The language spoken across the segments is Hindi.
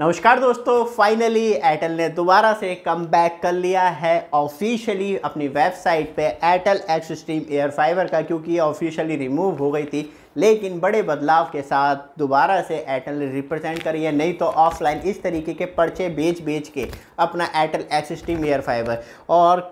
नमस्कार दोस्तों फाइनली एयरटेल ने दोबारा से कम बैक कर लिया है ऑफिशियली अपनी वेबसाइट पे Airtel x Xstream AirFiber का क्योंकि ये ऑफिशियली रिमूव हो गई थी लेकिन बड़े बदलाव के साथ दोबारा से एयरटेल ने रिप्रेजेंट करी है नहीं तो ऑफलाइन इस तरीके के पर्चे बेच बेच के अपना Airtel x Xstream AirFiber और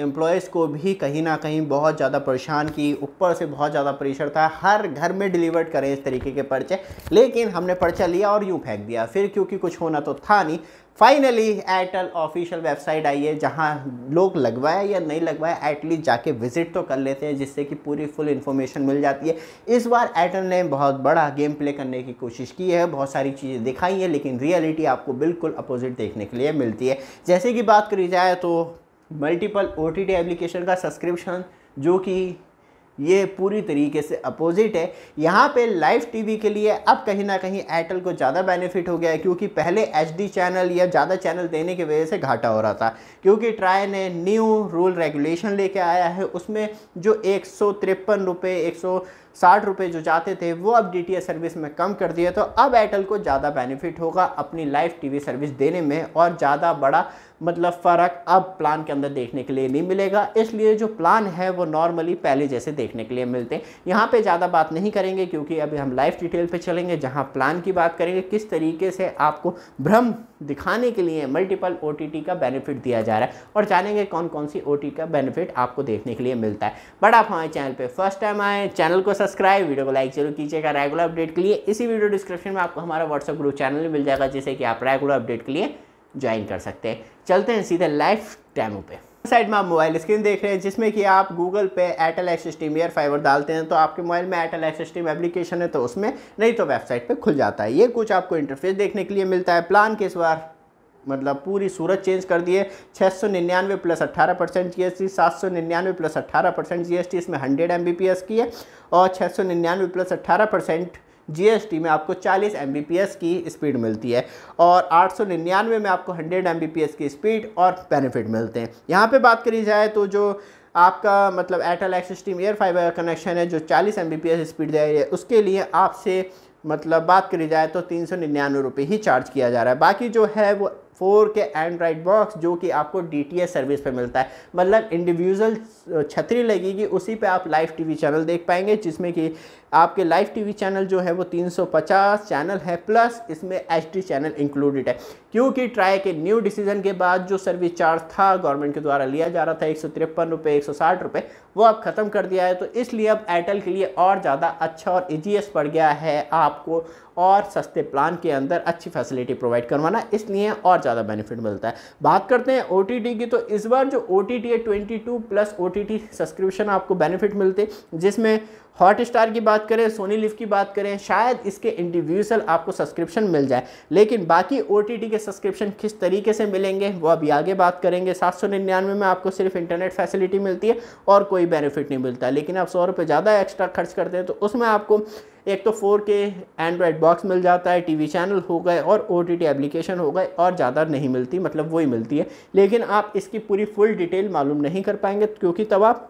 एम्प्लॉयज़ को भी कहीं ना कहीं बहुत ज़्यादा परेशान की ऊपर से बहुत ज़्यादा प्रेशर था हर घर में डिलीवर्ड करें इस तरीके के पर्चे लेकिन हमने पर्चा लिया और यूँ फेंक दिया फिर क्योंकि कुछ होना तो था नहीं फाइनली एयरटेल ऑफिशियल वेबसाइट आई है जहाँ लोग लगवाया या नहीं लगवाया एटलीस्ट जाके विजिट तो कर लेते हैं जिससे कि पूरी फुल इन्फॉर्मेशन मिल जाती है इस बार एयरटेल ने बहुत बड़ा गेम प्ले करने की कोशिश की है बहुत सारी चीज़ें दिखाई हैं लेकिन रियलिटी आपको बिल्कुल अपोजिट देखने के लिए मिलती है जैसे कि बात करी जाए तो मल्टीपल ओ टी एप्लीकेशन का सब्सक्रिप्शन जो कि ये पूरी तरीके से अपोजिट है यहाँ पे लाइव टीवी के लिए अब कहीं ना कहीं एयरटेल को ज़्यादा बेनिफिट हो गया है क्योंकि पहले एचडी चैनल या ज़्यादा चैनल देने की वजह से घाटा हो रहा था क्योंकि ट्राई ने न्यू रूल रेगुलेशन लेके आया है उसमें जो एक सौ तिरपन रुपये एक सौ साठ रुपये जो जाते थे वो अब डी सर्विस में कम कर दिया तो अब एयरटेल को ज़्यादा बेनिफिट होगा अपनी लाइव टी सर्विस देने में और ज़्यादा बड़ा मतलब फ़र्क अब प्लान के अंदर देखने के लिए नहीं मिलेगा इसलिए जो प्लान है वो नॉर्मली पहले जैसे देखने के लिए मिलते हैं यहाँ पे ज़्यादा बात नहीं करेंगे क्योंकि अभी हम लाइफ डिटेल पे चलेंगे जहाँ प्लान की बात करेंगे किस तरीके से आपको भ्रम दिखाने के लिए मल्टीपल ओ का बेनिफिट दिया जा रहा है और जानेंगे कौन कौन सी ओ का बेनिफिट आपको देखने के लिए मिलता है बट आप हमारे चैनल पर फर्स्ट टाइम आए चैनल को सब्सक्राइब वीडियो को लाइक जरूर कीजिएगा रेगुलर अपडेट के लिए इसी वीडियो डिस्क्रिप्शन में आपको हमारा व्हाट्सअप ग्रुप चैनल मिल जाएगा जिससे कि आप रेगुलर अपडेट के लिए ज्वाइन कर सकते हैं चलते हैं सीधे लाइफ डेमो पे साइड में आप मोबाइल स्क्रीन देख रहे हैं जिसमें कि आप गूगल पे Airtel Xstream AirFiber डालते हैं तो आपके मोबाइल में एयरटेल एक्स टीम एप्लीकेशन है तो उसमें नहीं तो वेबसाइट पे खुल जाता है ये कुछ आपको इंटरफेस देखने के लिए मिलता है प्लान के इस बार मतलब पूरी सूरत चेंज कर दिए छः सौ निन्यानवे प्लस अट्ठारह परसेंट जी एस टी सात सौ निन्यानवे प्लस अट्ठारह परसेंट जी एस टी इसमें hundred M B P S की है और छः सौ निन्यानवे प्लस अट्ठारह परसेंट जी में आपको 40 एम की स्पीड मिलती है और 899 में आपको 100 एम की स्पीड और बेनिफिट मिलते हैं यहाँ पे बात करी जाए तो जो आपका मतलब Airtel x steam air AirFiber connection है जो 40 एम स्पीड दे रही है उसके लिए आपसे मतलब बात करी जाए तो तीन सौ निन्यानवे रुपये ही चार्ज किया जा रहा है बाकी जो है वो फोर के एंड्राइड बॉक्स जो कि आपको डी सर्विस पे मिलता है मतलब इंडिविजुअल छतरी लगेगी उसी पे आप लाइव टीवी चैनल देख पाएंगे जिसमें कि आपके लाइव टीवी चैनल जो है वो 350 चैनल है प्लस इसमें एच चैनल इंक्लूडेड है क्योंकि ट्राई के न्यू डिसीजन के बाद जो सर्विस चार्ज था गवर्नमेंट के द्वारा लिया जा रहा था एक सौ तिरपन रुपये एक सौ साठ रुपये वो अब ख़त्म कर दिया है तो इसलिए अब एयरटेल के लिए और ज़्यादा अच्छा और ईजीएस e पड़ गया है आपको और सस्ते प्लान के अंदर अच्छी फैसिलिटी प्रोवाइड करवाना इसलिए और ज़्यादा बेनिफिट मिलता है बात करते हैं ओ की तो इस बार जो ओ टी है ट्वेंटी प्लस ओ सब्सक्रिप्शन आपको बेनिफिट मिलते जिसमें हॉट स्टार की बात करें सोनी लिव की बात करें शायद इसके इंडिविजुअल आपको सब्सक्रिप्शन मिल जाए लेकिन बाकी ओ के सब्सक्रिप्शन किस तरीके से मिलेंगे वो अभी आगे बात करेंगे सात सौ निन्यानवे में आपको सिर्फ इंटरनेट फैसिलिटी मिलती है और कोई बेनिफिट नहीं मिलता लेकिन आप सौ रुपये ज़्यादा एक्स्ट्रा खर्च करते हैं तो उसमें आपको एक तो फोर के एंड्रॉयड बॉक्स मिल जाता है टीवी चैनल हो गए और ओ टी एप्लीकेशन हो गए और ज़्यादा नहीं मिलती मतलब वही मिलती है लेकिन आप इसकी पूरी फुल डिटेल मालूम नहीं कर पाएंगे क्योंकि तब आप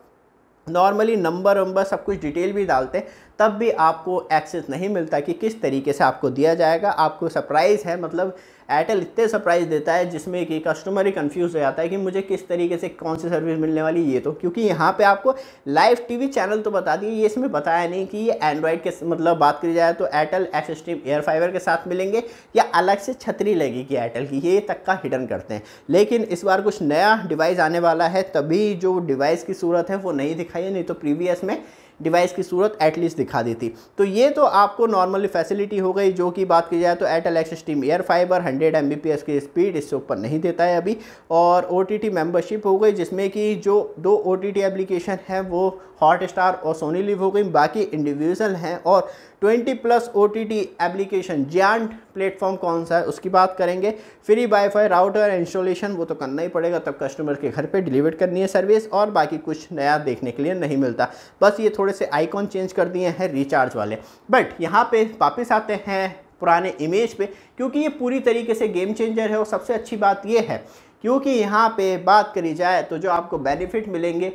नॉर्मली नंबर वंबर सब कुछ डिटेल भी डालते हैं तब भी आपको एक्सेस नहीं मिलता कि किस तरीके से आपको दिया जाएगा आपको सरप्राइज़ है मतलब एयरटेल इतने सरप्राइज़ देता है जिसमें कि कस्टमर ही कंफ्यूज हो जाता है कि मुझे किस तरीके से कौन सी सर्विस मिलने वाली ये तो क्योंकि यहाँ पे आपको लाइव टीवी चैनल तो बता दिए ये इसमें बताया नहीं कि ये एंड्रॉयड के मतलब बात करी जाए तो Airtel x Xstream AirFiber के साथ मिलेंगे या अलग से छतरी लगेगी एयरटेल की ये तक का हिडन करते हैं लेकिन इस बार कुछ नया डिवाइस आने वाला है तभी जो डिवाइस की सूरत है वो नहीं दिखाई है नहीं तो प्रीवियस में डिवाइस की सूरत एटलीस्ट दिखा देती तो ये तो आपको नॉर्मली फैसिलिटी हो गई जो कि बात की जाए तो Airtel x steam air fiber hundred M की स्पीड इससे ऊपर नहीं देता है अभी और ओ मेंबरशिप हो गई जिसमें कि जो दो ओ टी एप्लीकेशन हैं वो हॉट स्टार और सोनी लिव हो गई बाकी इंडिविजुअल हैं और twenty plus O T T application जैंट प्लेटफॉर्म कौन सा है उसकी बात करेंगे फ्री वाईफाई राउटर इंस्टॉलेशन वो तो करना ही पड़ेगा तब कस्टमर के घर पे डिलीवर करनी है सर्विस और बाकी कुछ नया देखने के लिए नहीं मिलता बस ये थोड़े से आइकॉन चेंज कर दिए हैं रिचार्ज वाले बट यहाँ पे वापस आते हैं पुराने इमेज पे क्योंकि ये पूरी तरीके से गेम चेंजर है और सबसे अच्छी बात ये है क्योंकि यहाँ पे बात करी जाए तो जो आपको बेनिफिट मिलेंगे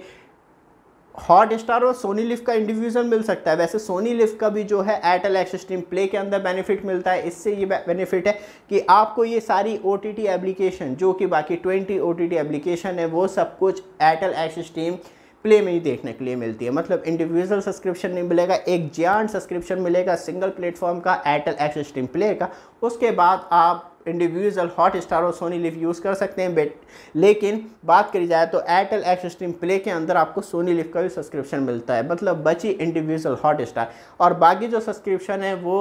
हॉट स्टार और सोनी लिफ्ट का इंडिविजुअल मिल सकता है वैसे सोनी लिफ्ट का भी जो है एयरटेल एक्स स्ट्रीम प्ले के अंदर बेनिफिट मिलता है इससे ये बेनिफिट है कि आपको ये सारी ओ टी एप्लीकेशन जो कि बाकी ट्वेंटी ओ टी एप्लीकेशन है वो सब कुछ एयरटेल एक्स स्ट्रीम प्ले में ही देखने के लिए मिलती है मतलब इंडिविजुअल सब्सक्रिप्शन नहीं मिलेगा एक जैन सब्सक्रिप्शन मिलेगा सिंगल प्लेटफॉर्म का एयरटेल एक्स स्ट्रीम प्ले का उसके बाद आप इंडिविजुअल हॉट स्टार और सोनी लिफ यूज़ कर सकते हैं बेट लेकिन बात करी जाए तो एयरटेल एक्स स्ट्रीम प्ले के अंदर आपको सोनी लिफ का भी सब्सक्रिप्शन मिलता है मतलब बची इंडिविजुअल हॉट स्टार और बाकी जो सब्सक्रिप्शन है वो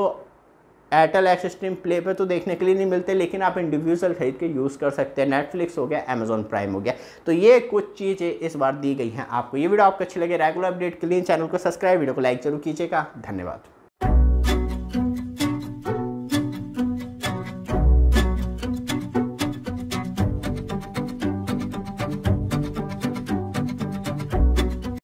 एयरटेल एक्स स्ट्रीम प्ले पे तो देखने के लिए नहीं मिलते लेकिन आप इंडिविजुअल खरीद के यूज़ कर सकते हैं नेटफ्लिक्स हो गया अमेजोन प्राइम हो गया तो ये कुछ चीज़ें इस बार दी गई हैं आपको ये वीडियो आपको अच्छी लगे रेगुलर अपडेट के लिए चैनल को सब्सक्राइब वीडियो को लाइक जरूर कीजिएगा धन्यवाद